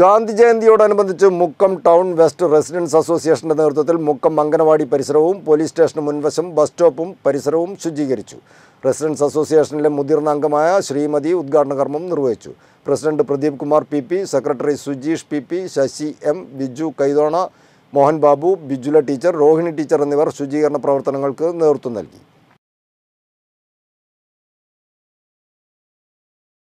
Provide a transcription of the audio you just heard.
ഗാന്ധി ജയന്തിയോടനുബന്ധിച്ച് Mukkam town west residence അസോസിയേഷന്റെ നേതൃത്വത്തിൽ മുക്കം അംഗനവാടി പരിസരവും പോലീസ് സ്റ്റേഷന് മുൻവശം ബസ് സ്റ്റോപ്പും പരിസരവും ശുചീകരിച്ചു റെസിഡൻസ് അസോസിയേഷനിലെ മുതിർന്ന അംഗമായ ശ്രീമതി ഉദ്ഘാടന കർമ്മം നിർവഹിച്ചു president Pradeep Kumar P P secretary Sujeesh P P Sasi M Biju Kaithona Mohan Babu Bijula teacher Rohini teacher എന്നിവർ ശുചീകരണ പ്രവർത്തനങ്ങൾക്ക് നേതൃത്വം നൽകി